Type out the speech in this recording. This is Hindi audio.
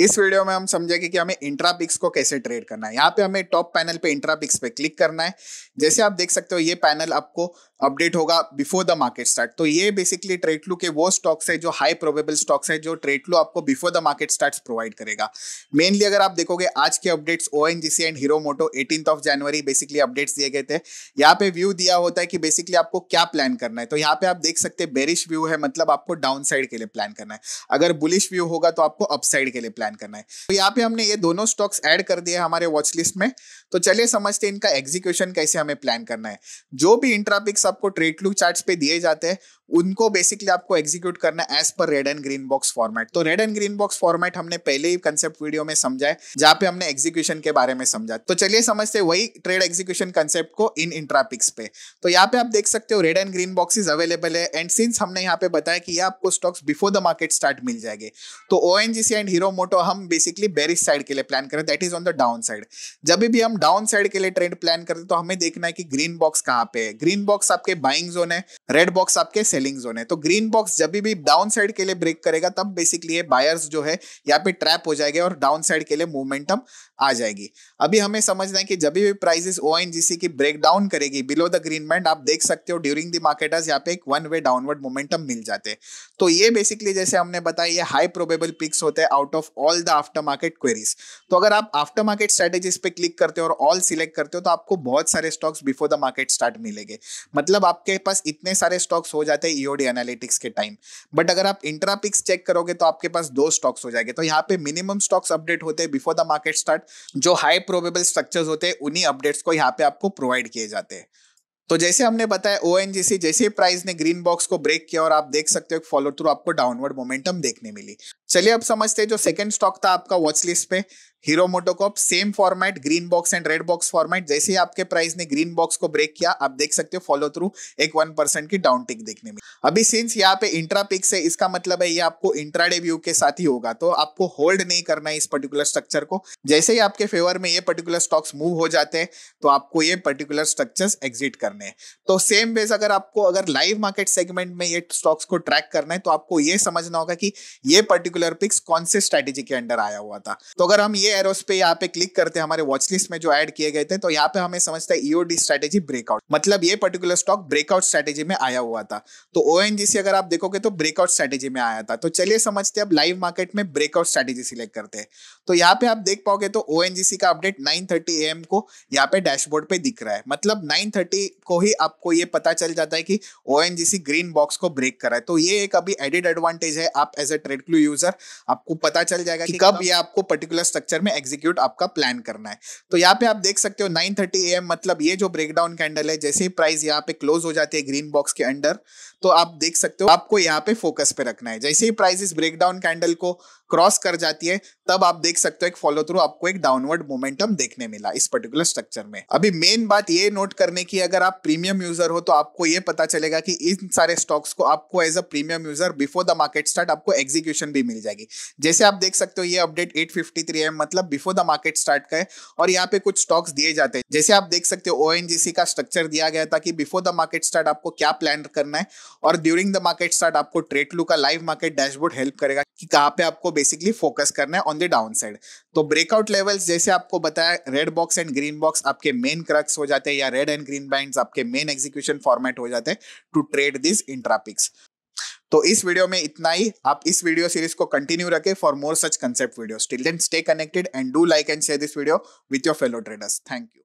इस वीडियो में हम समझेंगे कि हमें इंट्रा पिक्स को कैसे ट्रेड करना है यहाँ पे हमें टॉप पैनल पे इंट्रा पिक्स पे क्लिक करना है जैसे आप देख सकते हो ये पैनल आपको अपडेट होगा बिफोर द मार्केट स्टार्ट तो ये बेसिकली ट्रेड के वो स्टॉक्स है जो हाई प्रोबेबल स्टॉक्स है जो ट्रेड आपको before the market start provide करेगा मेनली अगर आप देखोगे आज के updates O N G C and Hero Moto eighteen of January basically updates दिए गए थे यहाँ पे व्यू दिया होता है कि बेसिकली आपको क्या प्लान करना है तो यहाँ पे आप देख सकते हैं बेरिश व्यू है मतलब आपको डाउन साइड के लिए प्लान करना है अगर बुलिश व्यू होगा तो आपको अपसाइड के लिए प्लान प्लान करना है तो यहाँ पे हमने ये दोनों स्टॉक्स ऐड कर दिए हमारे वॉच लिस्ट में तो चलिए समझते हैं इनका एग्जीक्यूशन कैसे हमें प्लान करना है जो भी इंट्रापिक्स आपको ट्रेड लुक चार्ट पे दिए जाते हैं उनको बेसिकली आपको एग्जीक्यूट करना है एज पर red and green box format तो red and green box format हमने पहले ही कंसेप्ट वीडियो में समझा है जहां पे हमने एग्जीक्यूशन के बारे में समझा तो चलिए समझते वही ट्रेड एग्जीक्यूशन कंसेप्ट को इन इंट्रापिक्स पे तो यहाँ पे आप देख सकते हो red and green boxes available है एंड सिंस हमने यहाँ पे बताया कि ये आपको stocks before the market start मिल जाएंगे तो ओ एंड हीरो मोटो हम बेसिकली बेरिस साइड के लिए प्लान करें that is on the downside जब भी हम डाउन साइड के लिए ट्रेड प्लान करते तो हमें देखना है कि ग्रीन बॉक्स कहाँ पे है ग्रीन बॉक्स आपके बाइंग जोन है रेड बॉक्स आपके सेलिंग जोन है तो ग्रीन बॉक्स जब भी डाउन साइड के लिए ब्रेक करेगा तब बेसिकली ये बायर्स जो है यहाँ पे ट्रैप हो जाएंगे और डाउन साइड के लिए मूवमेंटम आ जाएगी अभी हमें समझना है कि जब भी प्राइसेस ओ की ब्रेक डाउन करेगी बिलो द ग्रीन बैंड आप देख सकते हो ड्यूरिंग द मार्केट यहाँ पे एक वन वे डाउनवर्ड मोमेंटम मिल जाते हैं तो ये बेसिकली जैसे हमने बताया ये हाई प्रोबेबल पिक्स होते हैं out of all the after market queries तो अगर आप आफ्टर मार्केट स्ट्रेटेजीज पे क्लिक करते हो और ऑल सिलेक्ट करते हो तो आपको बहुत सारे stocks before the market start मिलेंगे मतलब आपके पास इतने सारे स्टॉक्स हो जाते हैं ईओडी e एनालिटिक्स के टाइम बट अगर आप इंट्रापिक्स चेक करोगे तो आपके पास दो स्टॉक्स हो जाएंगे तो यहाँ पे मिनिमम स्टॉक्स अपडेट होते हैं बिफोर द मार्केट स्टार्ट जो हाई प्रोबेबल स्ट्रक्चर्स होते हैं उन्हीं अपडेट्स को यहाँ पे आपको प्रोवाइड किए जाते हैं तो जैसे हमने बताया ओ जैसे प्राइस ने ग्रीन बॉक्स को ब्रेक किया और आप देख सकते हो फॉलो थ्रू आपको डाउनवर्ड मोमेंटम देखने मिली चलिए अब समझते हैं जो सेकंड स्टॉक था आपका वॉच लिस्ट पे Hero MotoCorp same format green box and red box format जैसे ही आपके प्राइस ने ग्रीन बॉक्स को ब्रेक किया आप देख सकते हो फॉलो थ्रू एक वन परसेंट की डाउन टिक देखने में अभी सिंस यहाँ पे इंट्रा पिक्स है इसका मतलब है ये आपको इंट्राडे व्यू के साथ ही होगा तो आपको होल्ड नहीं करना है इस पर्टिकुलर स्ट्रक्चर को जैसे ही आपके फेवर में ये पर्टिकुलर स्टॉक्स मूव हो जाते हैं तो आपको ये पर्टिकुलर स्ट्रक्चर एग्जिट करने हैं तो सेम वेज अगर आपको अगर लाइव मार्केट सेगमेंट में ये स्टॉक्स को ट्रैक करना है तो आपको ये समझना होगा कि ये पर्टिकुलर पिक्स कौन से स्ट्रैटेजी के अंडर आया हुआ था तो अगर हम ये एरोस पे यहाँ पे क्लिक करते हैं हमारे वॉचलिस्ट में जो ऐड किए गए थे तो यहाँ पे हमें समझता है ईओडी स्ट्रेटेजी ब्रेकआउट मतलब ये पर्टिकुलर स्टॉक ब्रेकआउट स्ट्रेटेजी में आया हुआ था तो ओ अगर आप देखोगे तो ब्रेकआउट स्ट्रेटेजी में आया था तो चलिए समझते हैं अब लाइव मार्केट में ब्रेकआउट स्ट्रेटेजी सिलेक्ट करते हैं तो यहाँ पे आप देख पाओगे तो ओ का अपडेट नाइन थर्टी को यहाँ पे डैशबोर्ड पे दिख रहा है मतलब नाइन को ही आपको ये पता चल जाता है कि ओ ग्रीन बॉक्स को ब्रेक करा है तो ये एक अभी एडिड एडवांटेज है आप as a trade clue user आपको पता चल जाएगा कि कब ये आपको पर्टिकुलर स्ट्रक्चर में एग्जीक्यूट आपका प्लान करना है तो यहाँ पे आप देख सकते हो 9:30 थर्टी एम मतलब ये जो ब्रेकडाउन कैंडल है जैसे ही प्राइस यहाँ पे क्लोज हो जाती है ग्रीन बॉक्स के अंडर तो आप देख सकते हो आपको यहाँ पे फोकस पे रखना है जैसे ही प्राइस इस ब्रेकडाउन कैंडल को क्रॉस कर जाती है तब आप देख सकते हो एक फॉलो थ्रू आपको एक डाउनवर्ड मोमेंटम देखने मिला इस पर्टिकुलर स्ट्रक्चर में अभी मेन बात ये नोट करने की अगर आप प्रीमियम यूजर हो तो आपको ये पता चलेगा कि इन सारे स्टॉक्स को आपको as a premium user before the market start आपको एग्जीक्यूशन भी मिल जाएगी जैसे आप देख सकते हो ये अपडेट एट फिफ्टी मतलब बिफोर द मार्केट स्टार्ट का है और यहाँ पे कुछ स्टॉक्स दिए जाते हैं जैसे आप देख सकते हो ओ का स्ट्रक्चर दिया गया था कि बिफोर द मार्केट स्टार्ट आपको क्या प्लान करना है और ड्यूरिंग द मार्केट स्टार्ट आपको ट्रेड लू का लाइव मार्केट डैशबोर्ड हेल्प करेगा कि कहाँ पे आपको बेसिकली फोकस करना है ऑन द डाउन साइड तो ब्रेकआउट लेवल्स जैसे आपको बताया red box and green box आपके मेन क्रक्स हो जाते हैं या रेड एंड ग्रीन बैंड आपके मेन एग्जीक्यूशन फॉर्मेट हो जाते हैं टू ट्रेड दिस इंट्रापिक्स तो इस वीडियो में इतना ही आप इस वीडियो सीरीज को कंटिन्यू रखें for more such concept video still then stay connected and do like and share this video with your fellow traders thank you